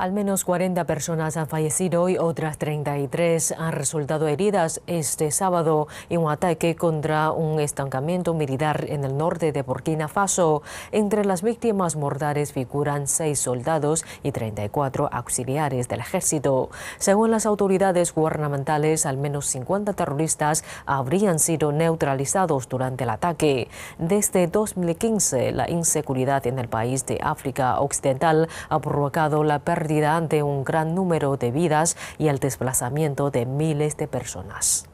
Al menos 40 personas han fallecido y otras 33 han resultado heridas este sábado en un ataque contra un estancamiento militar en el norte de Burkina Faso. Entre las víctimas mortales figuran seis soldados y 34 auxiliares del ejército. Según las autoridades gubernamentales, al menos 50 terroristas habrían sido neutralizados durante el ataque. Desde 2015, la inseguridad en el país de África Occidental ha provocado la pérdida ante de un gran número de vidas y el desplazamiento de miles de personas.